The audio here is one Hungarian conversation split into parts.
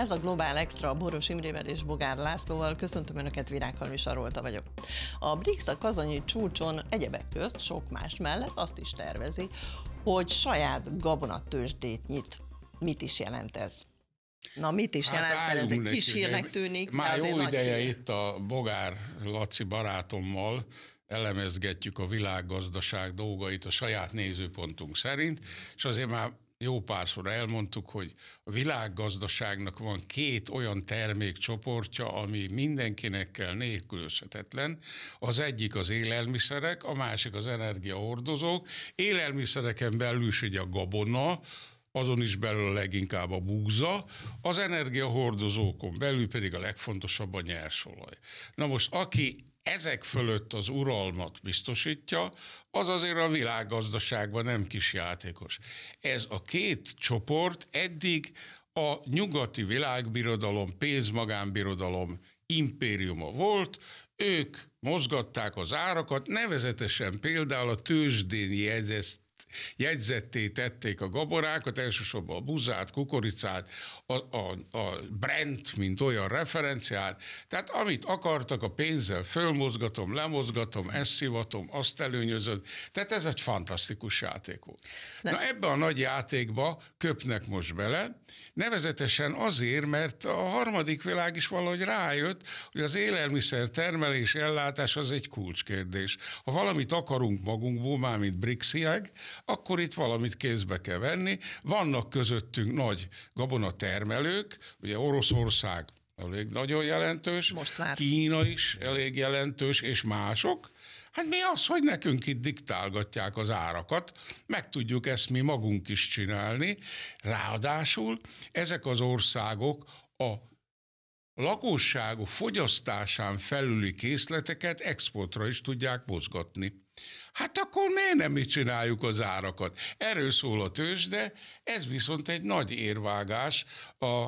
Ez a Globál Extra Boros Imrével és Bogár Lászlóval. Köszöntöm Önöket, Virághalmis Arolta vagyok. A BRICS a kazanyi csúcson egyebek közt sok más mellett azt is tervezi, hogy saját gabonatősdét nyit. Mit is jelent ez? Na, mit is hát jelent, ez egy kis hírnek tűnik. Már jó ideje hír. itt a Bogár Laci barátommal elemezgetjük a világgazdaság dolgait a saját nézőpontunk szerint, és azért már jó párszor elmondtuk, hogy a világgazdaságnak van két olyan termékcsoportja, ami mindenkinek kell nélkülözhetetlen. Az egyik az élelmiszerek, a másik az energiahordozók. Élelmiszereken belül is ugye a gabona, azon is belül leginkább a búza, az energiahordozókon belül pedig a legfontosabb a nyersolaj. Na most, aki ezek fölött az uralmat biztosítja, az azért a világgazdaságban nem kis játékos. Ez a két csoport eddig a nyugati világbirodalom, pénzmagánbirodalom impériuma volt, ők mozgatták az árakat, nevezetesen például a tőzsdén jegyezt, jegyzetté tették a gaborákat, elsősorban a buzát, kukoricát, a, a, a Brent, mint olyan referenciát, tehát amit akartak a pénzzel, fölmozgatom, lemozgatom, ezt szivatom, azt előnyözöm. tehát ez egy fantasztikus játék volt. Na ebbe a nagy játékba köpnek most bele, nevezetesen azért, mert a harmadik világ is valahogy rájött, hogy az élelmiszer termelés, ellátás az egy kulcskérdés. Ha valamit akarunk magunkból, mármint brics akkor itt valamit kézbe kell venni. Vannak közöttünk nagy gabonatermelők, ugye Oroszország elég nagyon jelentős, Most már. Kína is elég jelentős, és mások. Hát mi az, hogy nekünk itt diktálgatják az árakat, meg tudjuk ezt mi magunk is csinálni. Ráadásul ezek az országok a lakosságú fogyasztásán felüli készleteket exportra is tudják mozgatni. Hát akkor miért nem mi csináljuk az árakat? Erről szól a de ez viszont egy nagy érvágás. A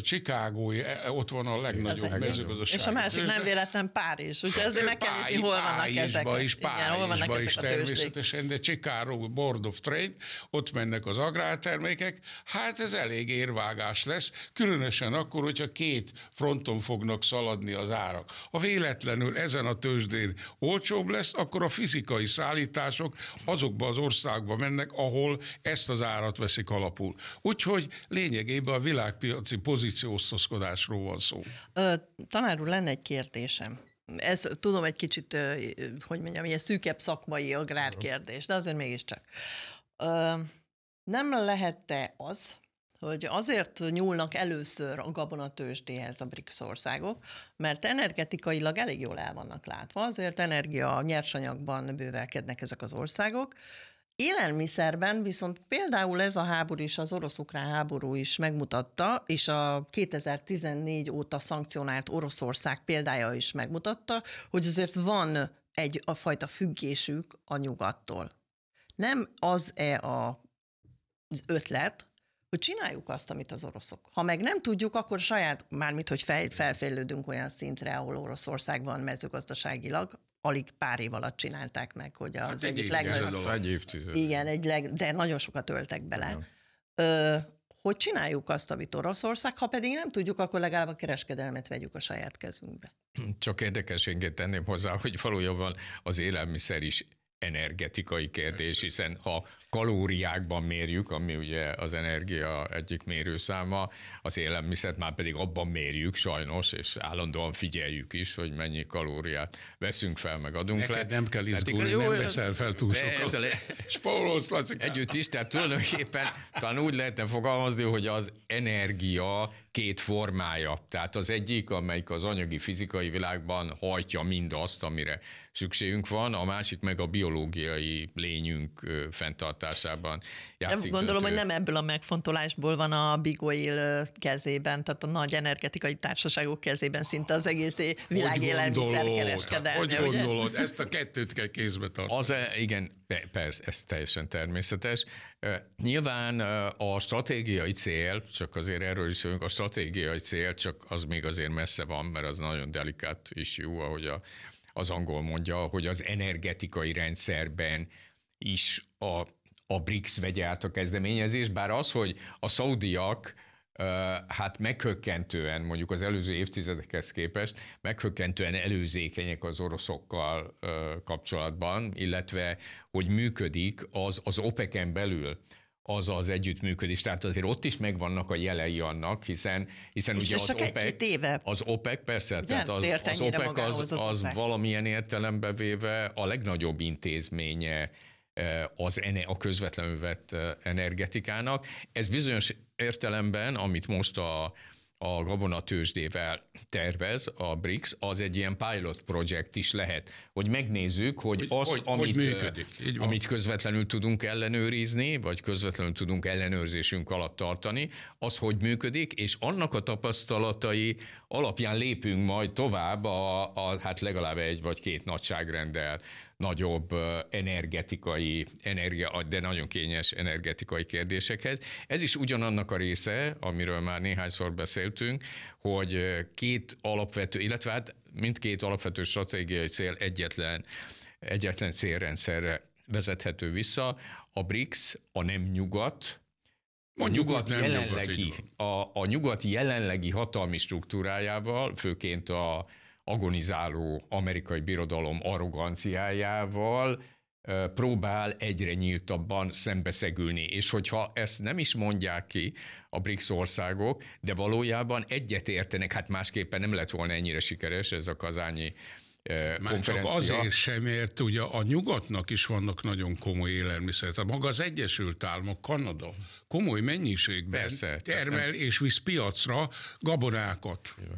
Csikágói, ott van a legnagyobb mezőgazdaság. És a másik nem véletlen Párizs, úgyhogy hát, azért meg kell nézni, hol vannak ezek. Is, Párizsba is, hol vannak ezek is természetesen, de Chicago Board of Trade, ott mennek az agrártermékek, hát ez elég érvágás lesz, különösen akkor, hogyha két fronton fognak szaladni az árak. Ha véletlenül ezen a tőzsdén olcsóbb lesz, akkor a fizikai szállítások azokba az országba mennek, ahol ezt az árat veszik alapul. Úgyhogy lényegében a világpiaci pozícióosztozkodásról van szó. Ö, tanár úr, lenne egy kérdésem. Ez tudom egy kicsit, hogy mondjam, ilyen szűkebb szakmai agrárkérdés, de azért mégiscsak. Ö, nem lehette az, hogy azért nyúlnak először a gabonatősdéhez a BRICS országok, mert energetikailag elég jól el vannak látva, azért energia nyersanyagban bővelkednek ezek az országok, Élelmiszerben viszont például ez a háború is, az orosz-ukrán háború is megmutatta, és a 2014 óta szankcionált Oroszország példája is megmutatta, hogy azért van egy a fajta függésük a nyugattól. Nem az-e a, az ötlet, hogy csináljuk azt, amit az oroszok. Ha meg nem tudjuk, akkor saját, mármint, hogy fel, felfejlődünk olyan szintre, ahol Oroszország van mezőgazdaságilag, alig pár év alatt csinálták meg, hogy az hát egy egyik legnagyobb... Egy évtized. Igen, egy leg, de nagyon sokat öltek bele. Ö, hogy csináljuk azt, amit Oroszország, ha pedig nem tudjuk, akkor legalább a kereskedelmet vegyük a saját kezünkbe. Csak érdekességet tenném hozzá, hogy valójában az élelmiszer is energetikai kérdés, hiszen ha kalóriákban mérjük, ami ugye az energia egyik mérőszáma, az élelmiszert már pedig abban mérjük sajnos, és állandóan figyeljük is, hogy mennyi kalóriát veszünk fel, meg adunk Neked le. nem kell izgulni, jó, nem veszel fel túl sokat. Spórolsz, Együtt is, tehát tulajdonképpen talán úgy lehetne fogalmazni, hogy az energia két formája. Tehát az egyik, amelyik az anyagi fizikai világban hajtja mindazt, amire szükségünk van, a másik meg a biológiai lényünk fenntart hatásában játszik. Gondolom, döntő. hogy nem ebből a megfontolásból van a Big Oil kezében, tehát a nagy energetikai társaságok kezében szinte az egész világ élelmiszerkereskedelme. Hogy gondolod? Ezt a kettőt kell kézbe tartani. Az, igen, persze, ez teljesen természetes. Nyilván a stratégiai cél, csak azért erről is a stratégiai cél csak az még azért messze van, mert az nagyon delikát is jó, ahogy a, az angol mondja, hogy az energetikai rendszerben is a a BRICS vegye át a kezdeményezést, bár az, hogy a szaudiak hát meghökkentően, mondjuk az előző évtizedekhez képest, meghökkentően előzékenyek az oroszokkal kapcsolatban, illetve hogy működik az, az OPEC-en belül az az együttműködés. Tehát azért ott is megvannak a jelei annak, hiszen, hiszen ugye az OPEC, éve. az OPEC, persze, ugye? tehát az, az OPEC az, az, az OPEC. valamilyen értelembe véve a legnagyobb intézménye Eh, az ene, a közvetlenül vett eh, energetikának. Ez bizonyos értelemben, amit most a, a gabonatősdével tervez, a BRICS, az egy ilyen pilot projekt is lehet, hogy megnézzük, hogy, hogy az, hogy, amit, hogy eh, működik, amit közvetlenül tudunk ellenőrizni, vagy közvetlenül tudunk ellenőrzésünk alatt tartani, az hogy működik, és annak a tapasztalatai alapján lépünk majd tovább a, a hát legalább egy vagy két nagyságrendel nagyobb energetikai, energia, de nagyon kényes energetikai kérdésekhez. Ez is ugyanannak a része, amiről már néhányszor beszéltünk, hogy két alapvető, illetve hát mindkét alapvető stratégiai cél egyetlen, egyetlen célrendszerre vezethető vissza. A BRICS, a nem nyugat, a, a nyugat, nyugat jelenlegi, nyugat, a, a nyugat jelenlegi hatalmi struktúrájával, főként a, agonizáló amerikai birodalom arroganciájával próbál egyre nyíltabban szembeszegülni. És hogyha ezt nem is mondják ki a BRICS országok, de valójában egyetértenek, hát másképpen nem lett volna ennyire sikeres ez a kazányi már konferencia. csak azért sem, mert ugye a nyugatnak is vannak nagyon komoly élelmiszer, A maga az Egyesült Államok, Kanada komoly mennyiségben Persze, termel nem. és visz piacra gabonákat. Jó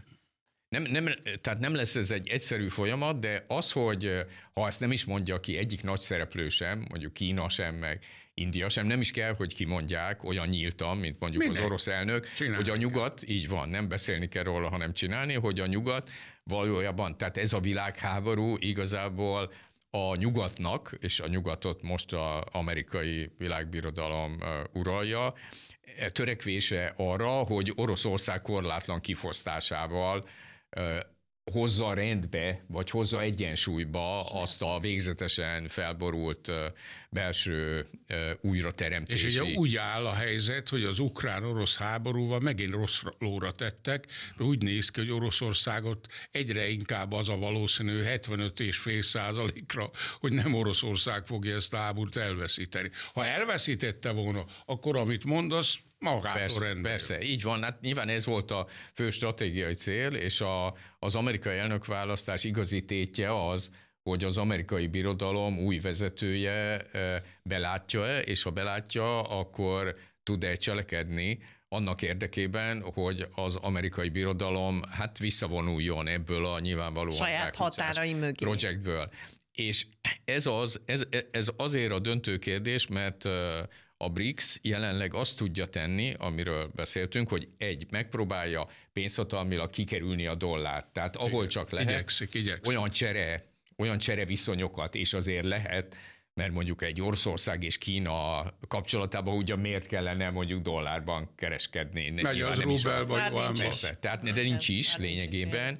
nem, nem, tehát nem lesz ez egy egyszerű folyamat, de az, hogy eh, ha ezt nem is mondja ki egyik nagy szereplő sem, mondjuk Kína sem, meg India sem, nem is kell, hogy kimondják olyan nyíltan, mint mondjuk Minek? az orosz elnök, Csinálni hogy a nyugat, kell. így van, nem beszélni kell róla, hanem csinálni, hogy a nyugat valójában, tehát ez a világháború igazából a nyugatnak, és a nyugatot most az amerikai világbirodalom eh, uralja, eh, törekvése arra, hogy Oroszország korlátlan kifosztásával hozza rendbe, vagy hozza egyensúlyba azt a végzetesen felborult belső újrateremtési... És ugye úgy áll a helyzet, hogy az ukrán-orosz háborúval megint rossz lóra tettek, de úgy néz ki, hogy Oroszországot egyre inkább az a valószínű 75,5 százalékra, hogy nem Oroszország fogja ezt a háborút elveszíteni. Ha elveszítette volna, akkor amit mondasz, Magától persze, rendelő. persze, így van. Hát nyilván ez volt a fő stratégiai cél, és a, az amerikai elnökválasztás igazi tétje az, hogy az amerikai birodalom új vezetője belátja-e, és ha belátja, akkor tud-e cselekedni annak érdekében, hogy az amerikai birodalom hát visszavonuljon ebből a nyilvánvalóan saját határai mögé. projektből. És ez, az, ez, ez azért a döntő kérdés, mert a BRICS jelenleg azt tudja tenni, amiről beszéltünk, hogy egy, megpróbálja pénzhatalmilag kikerülni a dollárt. Tehát ahol csak lehet, igyekszik, igyekszik. olyan csere, olyan csere viszonyokat, és azért lehet, mert mondjuk egy Oroszország és Kína kapcsolatában ugyan miért kellene mondjuk dollárban kereskedni? Megy az rubel vagy valami. Tehát, de nincs is lényegében.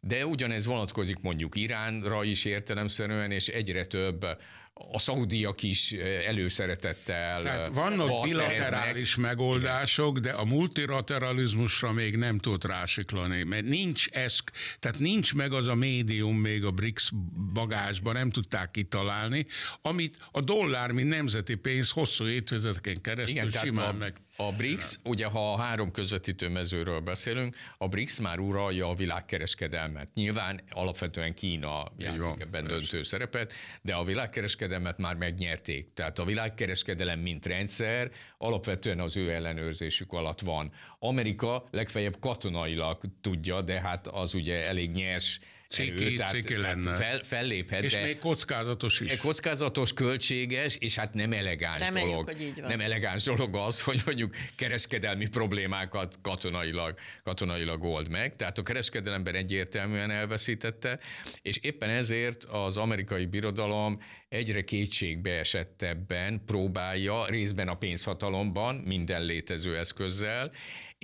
De ugyanez vonatkozik mondjuk Iránra is értelemszerűen, és egyre több a szaudiak is előszeretettel. Tehát vannak bilaterális megoldások, de a multilateralizmusra még nem tud rásiklani, mert nincs ez, tehát nincs meg az a médium még a BRICS bagásban, nem tudták kitalálni, amit a dollár, mint nemzeti pénz hosszú évtizedeken keresztül Igen, simán a, meg... A BRICS, ugye ha a három közvetítő mezőről beszélünk, a BRICS már uralja a világkereskedelmet. Nyilván alapvetően Kína játszik Jó, ebben persze. döntő szerepet, de a világkereskedelmet világkereskedelmet már megnyerték. Tehát a világkereskedelem, mint rendszer, alapvetően az ő ellenőrzésük alatt van. Amerika legfeljebb katonailag tudja, de hát az ugye elég nyers cégkerül, ciki, tehát, ciki lenne. Hát fel, felléphet. És de még kockázatos is. Kockázatos, költséges, és hát nem elegáns nem dolog. Hogy így van. Nem elegáns dolog az, hogy mondjuk kereskedelmi problémákat katonailag, katonailag old meg. Tehát a kereskedelemben egyértelműen elveszítette, és éppen ezért az amerikai birodalom egyre ebben, próbálja részben a pénzhatalomban minden létező eszközzel,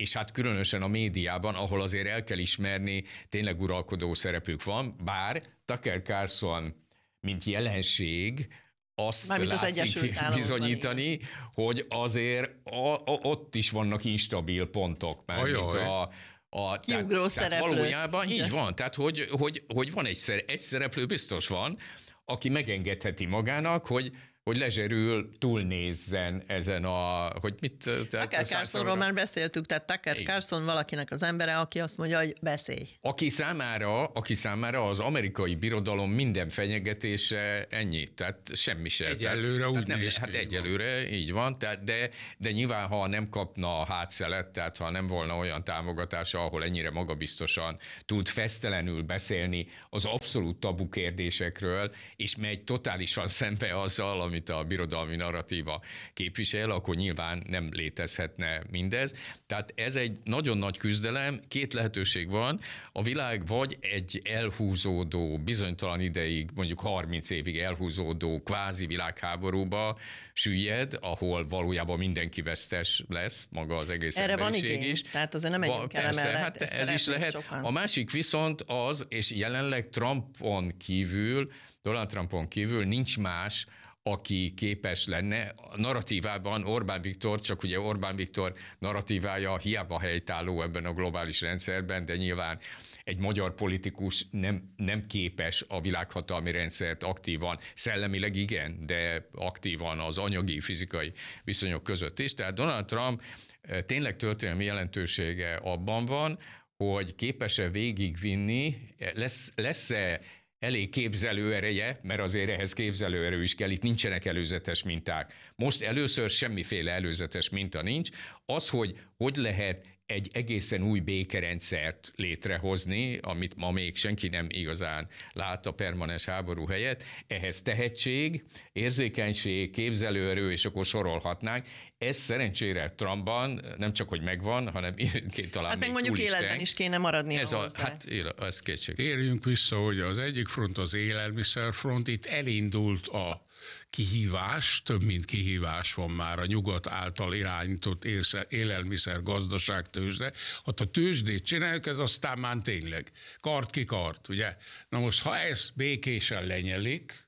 és hát különösen a médiában, ahol azért el kell ismerni, tényleg uralkodó szerepük van, bár Tucker Carlson, mint jelenség, azt Mármint látszik az bizonyítani, hogy azért a, a, ott is vannak instabil pontok, mert Ajaj. a a, Kiugró tehát, szereplő. Tehát valójában így van, tehát hogy, hogy, hogy van egy, szereplő, egy szereplő, biztos van, aki megengedheti magának, hogy hogy lezserül túlnézzen ezen a, hogy mit... Tehát Tucker Carsonról már beszéltük, tehát Tucker Igen. Carlson valakinek az embere, aki azt mondja, hogy beszélj. Aki számára, aki számára az amerikai birodalom minden fenyegetése ennyi, tehát semmi se. Egyelőre tehát, úgy tehát nem, néz, Hát egyelőre van. így van, tehát de, de nyilván, ha nem kapna a hátszelet, tehát ha nem volna olyan támogatása, ahol ennyire magabiztosan tud fesztelenül beszélni az abszolút tabu kérdésekről, és megy totálisan szembe azzal, amit a birodalmi narratíva képvisel, akkor nyilván nem létezhetne mindez. Tehát ez egy nagyon nagy küzdelem, két lehetőség van. A világ vagy egy elhúzódó, bizonytalan ideig, mondjuk 30 évig elhúzódó kvázi világháborúba süllyed, ahol valójában mindenki vesztes lesz, maga az egész Erre van igény, is. tehát azért nem egy el Persze, hát ez is lehet. Sokan. A másik viszont az, és jelenleg Trumpon kívül, Donald Trumpon kívül nincs más, aki képes lenne. A narratívában Orbán Viktor, csak ugye Orbán Viktor narratívája hiába helytálló ebben a globális rendszerben, de nyilván egy magyar politikus nem, nem képes a világhatalmi rendszert aktívan, szellemileg igen, de aktívan az anyagi, fizikai viszonyok között is. Tehát Donald Trump eh, tényleg történelmi jelentősége abban van, hogy képes-e végigvinni, eh, lesz, lesz-e elég képzelő ereje, mert azért ehhez képzelő erő is kell, itt nincsenek előzetes minták. Most először semmiféle előzetes minta nincs. Az, hogy hogy lehet egy egészen új békerendszert létrehozni, amit ma még senki nem igazán lát a permanens háború helyett. Ehhez tehetség, érzékenység, képzelőerő, és akkor sorolhatnánk. Ez szerencsére Trumpban nem csak, hogy megvan, hanem két talán Hát még meg mondjuk életben is kéne maradni ez a, Hát ez kétség. Térjünk vissza, hogy az egyik front az élelmiszerfront, itt elindult a kihívás, több mint kihívás van már a nyugat által irányított élelmiszer gazdaság tőzsde. Hát a tőzsdét csináljuk, ez aztán már tényleg kart ki kart, ugye? Na most, ha ez békésen lenyelik,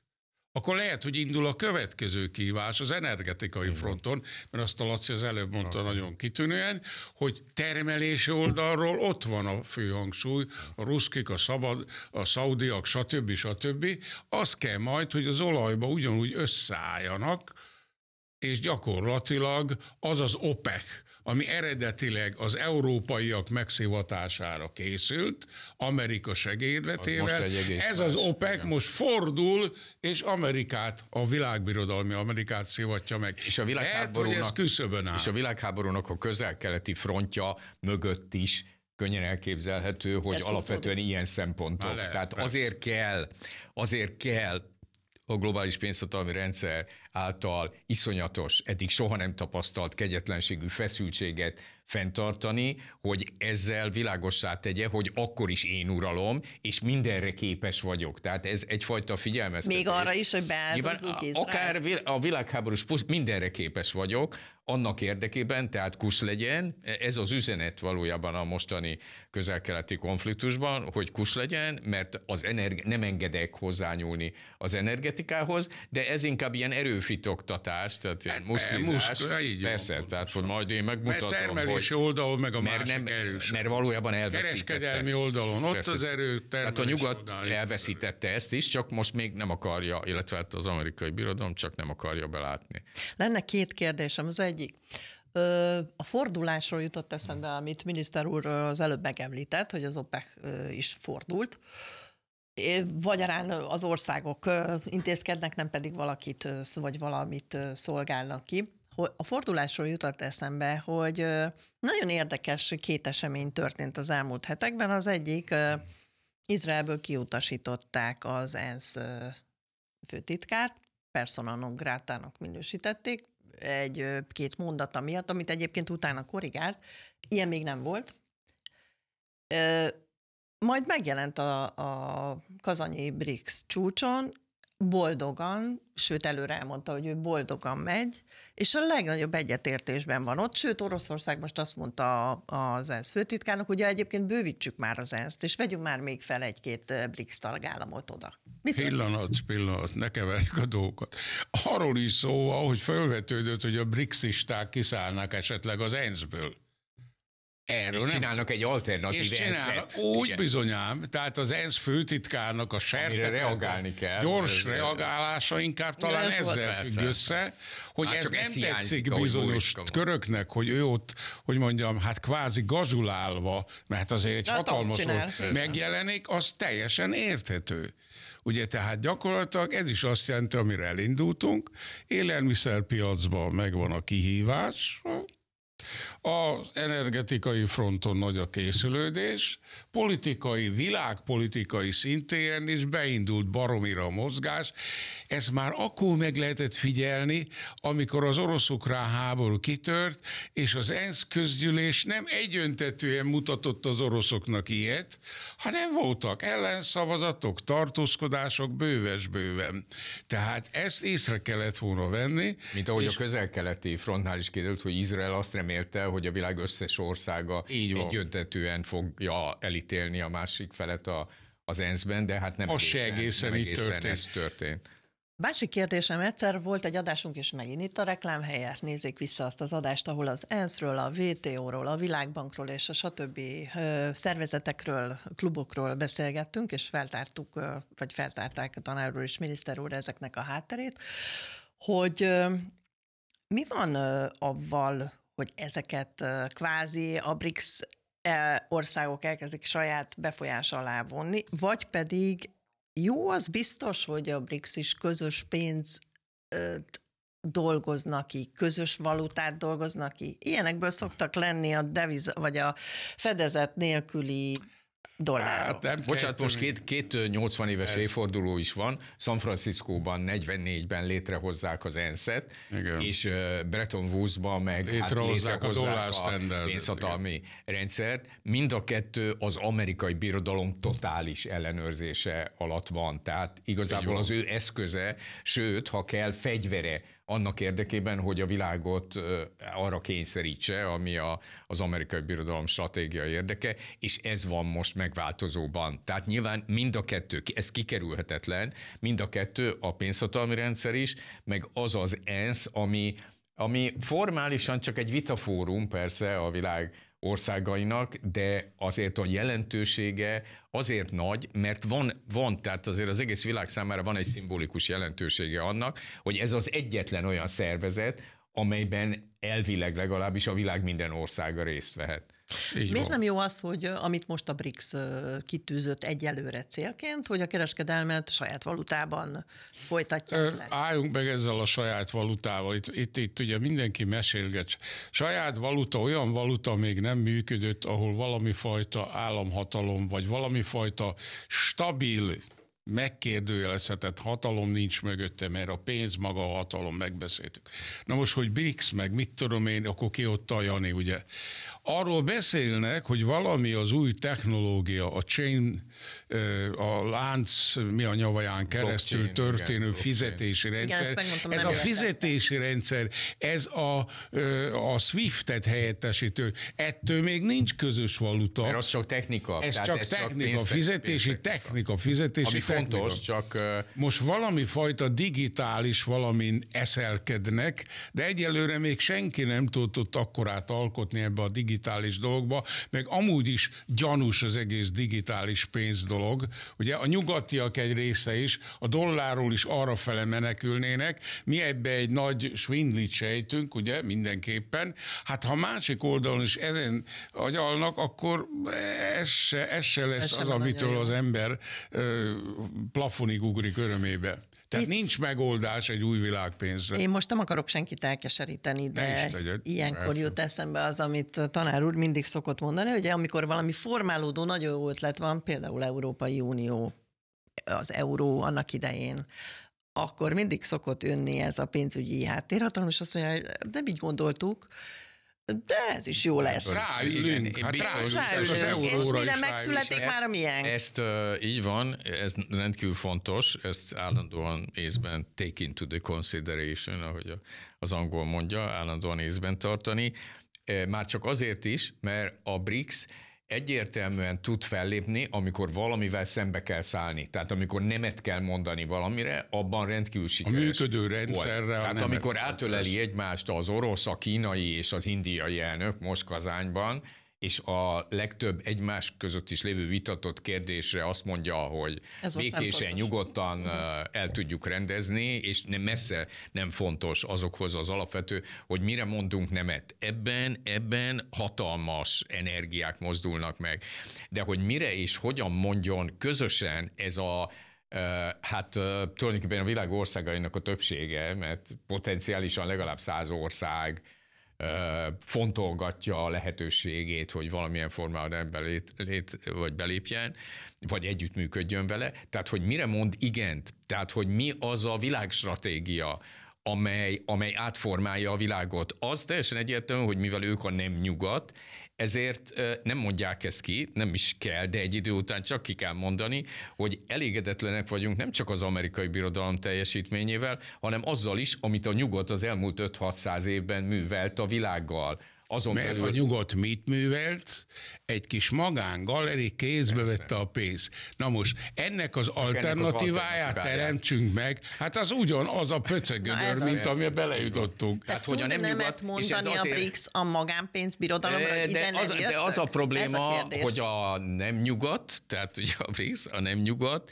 akkor lehet, hogy indul a következő kívás az energetikai Igen. fronton, mert azt a Laci az előbb mondta Igen. nagyon kitűnően, hogy termelési oldalról ott van a fő hangsúly, a ruszkik, a, szabad, a szaudiak, stb. stb. Az kell majd, hogy az olajba ugyanúgy összeálljanak, és gyakorlatilag az az OPEC, ami eredetileg az európaiak megszivatására készült, Amerika segédletével. Az Ez az OPEC igen. most fordul, és Amerikát, a világbirodalmi Amerikát szivatja meg. És a világháborúnak, Lehet, ez áll. És a világháborúnak a közel-keleti frontja mögött is könnyen elképzelhető, hogy Ezt alapvetően fordul. ilyen szempontok. Le, Tehát persze. azért kell, azért kell a globális pénzhatalmi rendszer által iszonyatos, eddig soha nem tapasztalt kegyetlenségű feszültséget fenntartani, hogy ezzel világossá tegye, hogy akkor is én uralom, és mindenre képes vagyok. Tehát ez egyfajta figyelmeztetés. Még arra is, hogy beáldozunk Akár a világháborús plusz mindenre képes vagyok, annak érdekében, tehát kusz legyen, ez az üzenet valójában a mostani közelkeleti konfliktusban, hogy kusz legyen, mert az energi- nem engedek hozzányúlni az energetikához, de ez inkább ilyen erőfitoktatás, tehát ilyen hát muszkizás. Muszk, így persze, jó, tehát hogy majd én megmutatom, mert termelési hogy, oldalon meg a mert másik nem, erős. Mert valójában elveszítette. Kereskedelmi oldalon, ott persze. az erő Tehát a nyugat elveszítette ezt is, csak most még nem akarja, illetve hát az amerikai birodalom csak nem akarja belátni. Lenne két kérdésem. Az egy egyik. A fordulásról jutott eszembe, amit miniszter úr az előbb megemlített, hogy az OPEC is fordult. Vagyarán az országok intézkednek, nem pedig valakit vagy valamit szolgálnak ki. A fordulásról jutott eszembe, hogy nagyon érdekes két esemény történt az elmúlt hetekben. Az egyik, Izraelből kiutasították az ENSZ főtitkárt, persona non grátának minősítették, egy-két mondata miatt, amit egyébként utána korrigált. Ilyen még nem volt. Majd megjelent a, a kazanyi BRICS csúcson, boldogan, sőt előre elmondta, hogy ő boldogan megy, és a legnagyobb egyetértésben van ott, sőt Oroszország most azt mondta az ENSZ főtitkának, hogy egyébként bővítsük már az ENSZ-t, és vegyünk már még fel egy-két eh, BRICS tagállamot oda. Mit pillanat, ön? pillanat, ne keverjük a dolgokat. Arról is szó, ahogy felvetődött, hogy a BRICS-isták kiszállnak esetleg az ENSZ-ből. Erről és nem? csinálnak egy alternatív és csinál, Úgy Igen. bizonyám, tehát az ENSZ főtitkárnak a sertek, reagálni kell. Gyors reagálása inkább talán ez ezzel lesz, függ össze, lesz. hogy ez nem ez tetszik bizonyos köröknek, hogy ő ott, hogy mondjam, hát kvázi gazulálva, mert azért egy hát hatalmas volt, megjelenik, az teljesen érthető. Ugye tehát gyakorlatilag ez is azt jelenti, amire elindultunk, élelmiszerpiacban megvan a kihívás, az energetikai fronton nagy a készülődés, politikai, világpolitikai szintén is beindult baromira a mozgás. Ez már akkor meg lehetett figyelni, amikor az orosz-ukrán háború kitört, és az ENSZ közgyűlés nem egyöntetően mutatott az oroszoknak ilyet, hanem voltak ellenszavazatok, tartózkodások bőves-bőven. Tehát ezt észre kellett volna venni. Mint ahogy és... a közel-keleti frontnál is kiderült, hogy Izrael azt remélte, hogy a világ összes országa Így egyöntetően fogja elítélni a másik felet a, az ENSZ-ben, de hát nem az egészen, egészen, nem egészen történt. ez történt. Másik kérdésem, egyszer volt egy adásunk, és megint itt a reklám helyett nézzék vissza azt az adást, ahol az ENSZ-ről, a WTO-ról, a Világbankról és a ö, szervezetekről, klubokról beszélgettünk, és feltártuk, vagy feltárták a tanár úr és miniszter úr ezeknek a hátterét, hogy mi van avval, hogy ezeket kvázi a BRICS e, országok elkezdik saját befolyás alá vonni, vagy pedig jó, az biztos, hogy a BRICS is közös pénzt dolgoznak ki, közös valutát dolgoznak ki. Ilyenekből szoktak lenni a deviz, vagy a fedezet nélküli dollárok. Hát nem Bocsánat, most két, két 80 éves Ez. évforduló is van. San Franciscóban 44-ben létrehozzák az ENSZ-et, és Bretton Woods-ban meg létrehozzák, hát létrehozzák a, a pénzhatalmi rendszert. Mind a kettő az amerikai birodalom totális ellenőrzése alatt van. Tehát igazából az ő eszköze, sőt, ha kell, fegyvere annak érdekében, hogy a világot arra kényszerítse, ami a, az amerikai birodalom stratégia érdeke, és ez van most megváltozóban. Tehát nyilván mind a kettő, ez kikerülhetetlen, mind a kettő a pénzhatalmi rendszer is, meg az az ENSZ, ami ami formálisan csak egy vitafórum persze a világ országainak, de azért a jelentősége azért nagy, mert van, van, tehát azért az egész világ számára van egy szimbolikus jelentősége annak, hogy ez az egyetlen olyan szervezet, amelyben elvileg legalábbis a világ minden országa részt vehet. Így Miért van. nem jó az, hogy amit most a BRICS kitűzött egyelőre célként, hogy a kereskedelmet saját valutában folytatják le? Álljunk meg ezzel a saját valutával. Itt, itt, itt ugye mindenki mesélget. Saját valuta olyan valuta még nem működött, ahol valami fajta államhatalom, vagy valami fajta stabil megkérdőjelezhetett hatalom nincs mögötte, mert a pénz maga a hatalom, megbeszéltük. Na most, hogy BRICS, meg mit tudom én, akkor ki ott a Jani, ugye? Arról beszélnek, hogy valami az új technológia, a chain, a lánc mi a nyavaján keresztül blockchain, történő igen, fizetési rendszer. Igen, ez a fizetési rendszer, ez a, a SWIFT-et helyettesítő. Ettől még nincs közös valuta. Mert az csak technika. Ez csak ez technika, pénztek, fizetési pénztek, technika, fizetési Ami technika. fontos, csak... Most valami fajta digitális valamin eszelkednek, de egyelőre még senki nem tudott akkorát alkotni ebbe a digitális digitális dologba, meg amúgy is gyanús az egész digitális pénz dolog. Ugye a nyugatiak egy része is a dollárról is arra fele menekülnének, mi ebbe egy nagy svindlit sejtünk, ugye, mindenképpen. Hát ha másik oldalon is ezen agyalnak, akkor ez se, ez se lesz ez az, amitől az ember ö, plafonig ugrik örömébe. Tehát Itt... nincs megoldás egy új világpénzre. Én most nem akarok senkit elkeseríteni, de ilyenkor jut eszembe az, amit tanár úr mindig szokott mondani, hogy amikor valami formálódó nagyon jó ötlet van, például Európai Unió, az euró annak idején, akkor mindig szokott önni ez a pénzügyi háttérhatalom, és azt mondja, hogy nem így gondoltuk, de ez is jó lesz. Ráülünk, hát ráülünk, hát és az mire megszületik már a miénk. Ezt uh, így van, ez rendkívül fontos, ezt állandóan észben take into the consideration, ahogy az angol mondja, állandóan észben tartani. Már csak azért is, mert a BRICS egyértelműen tud fellépni, amikor valamivel szembe kell szállni. Tehát amikor nemet kell mondani valamire, abban rendkívül sikeres. A működő rendszerre. Tehát amikor átöleli egymást az orosz, a kínai és az indiai elnök most Kazányban, és a legtöbb egymás között is lévő vitatott kérdésre azt mondja, hogy Ez békésen, nyugodtan uh-huh. el tudjuk rendezni, és nem messze nem fontos azokhoz az alapvető, hogy mire mondunk nemet. Ebben, ebben hatalmas energiák mozdulnak meg. De hogy mire és hogyan mondjon közösen ez a eh, Hát eh, tulajdonképpen a világ országainak a többsége, mert potenciálisan legalább száz ország fontolgatja a lehetőségét, hogy valamilyen formában belét, lét, vagy belépjen, vagy együttműködjön vele. Tehát, hogy mire mond igent, tehát, hogy mi az a világstratégia, amely, amely átformálja a világot. Az teljesen egyértelmű, hogy mivel ők a nem nyugat, ezért nem mondják ezt ki, nem is kell, de egy idő után csak ki kell mondani, hogy elégedetlenek vagyunk nem csak az amerikai birodalom teljesítményével, hanem azzal is, amit a nyugat az elmúlt 5-600 évben művelt a világgal. Azon Mert belül... a nyugodt mit művelt? Egy kis magán galeri kézbe Persze. vette a pénzt. Na most ennek az, alternatíváját, ennek az alternatíváját teremtsünk meg, hát az ugyan az a pöcegödör, mint ami bejutottunk. Tehát, hogy a nem nemet nyugat, és ez azért... a BRICS a magánpénzbirodalomra, de, de, az, de az a probléma, a hogy a nem nyugat, tehát ugye a BRICS, a nem nyugat,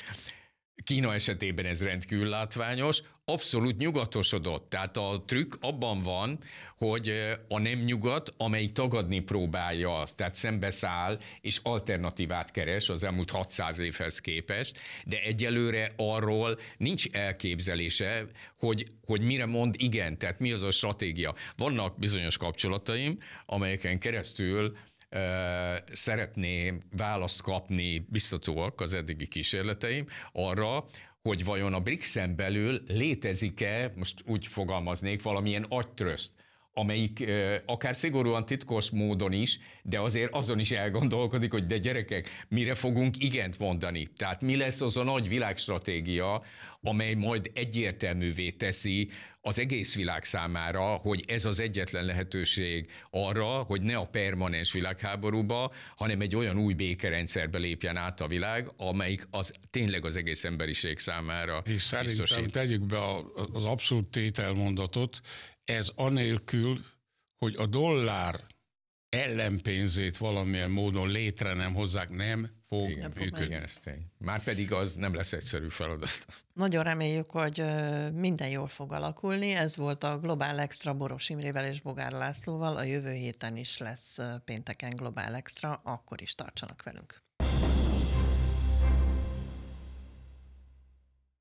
Kína esetében ez rendkívül látványos, abszolút nyugatosodott. Tehát a trükk abban van, hogy eh, a nem nyugat, amelyik tagadni próbálja azt, tehát szembeszáll és alternatívát keres az elmúlt 600 évhez képest, de egyelőre arról nincs elképzelése, hogy, hogy mire mond igen, tehát mi az a stratégia. Vannak bizonyos kapcsolataim, amelyeken keresztül eh, szeretné választ kapni, biztatóak az eddigi kísérleteim arra, hogy vajon a BRICS-en belül létezik-e, most úgy fogalmaznék, valamilyen agytröszt, amelyik akár szigorúan titkos módon is, de azért azon is elgondolkodik, hogy de gyerekek, mire fogunk igent mondani? Tehát mi lesz az a nagy világstratégia, amely majd egyértelművé teszi az egész világ számára, hogy ez az egyetlen lehetőség arra, hogy ne a permanens világháborúba, hanem egy olyan új békerendszerbe lépjen át a világ, amelyik az tényleg az egész emberiség számára És szerintem biztosít. tegyük be az abszolút tételmondatot, ez anélkül, hogy a dollár ellenpénzét valamilyen módon létre nem hozzák, nem fog Igen, működni. Már pedig az nem lesz egyszerű feladat. Nagyon reméljük, hogy minden jól fog alakulni. Ez volt a Globál Extra Boros Imrével és Bogár Lászlóval. A jövő héten is lesz pénteken Globál Extra, akkor is tartsanak velünk.